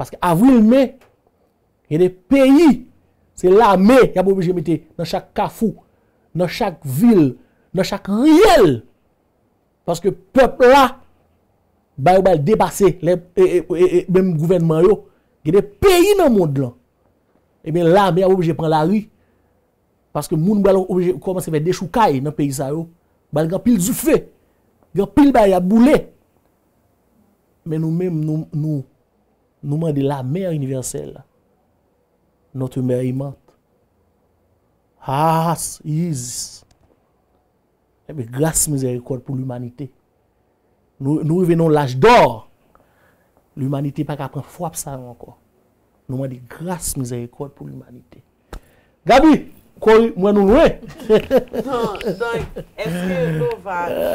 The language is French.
Parce qu'avril-mai, il y a des pays, c'est l'armée qui a obligé de mettre dans chaque cafou, dans chaque ville, dans chaque riel. Parce que le peuple là, bah, il va dépasser même gouvernement. Il y a des pays dans le monde là. Et eh bien l'armée a obligé de prendre la rue. Parce que les gens obligé commencer à faire des choucailles dans le pays. Bah, il y a pile du feu. Il y a pile de Mais nous-mêmes, nous, nous, Nouman de la mère universelle. Notre mère imante. Ha, ah, ha, ha, Yizis. Ebe, eh glas mizè rekod pou l'umanite. Nou, nou venon l'aj dò. L'umanite pak apren fwa psa an ankon. Nouman de glas mizè rekod pou l'umanite. Gabi, kou mwen noumwe? Non, donk, eske louvade.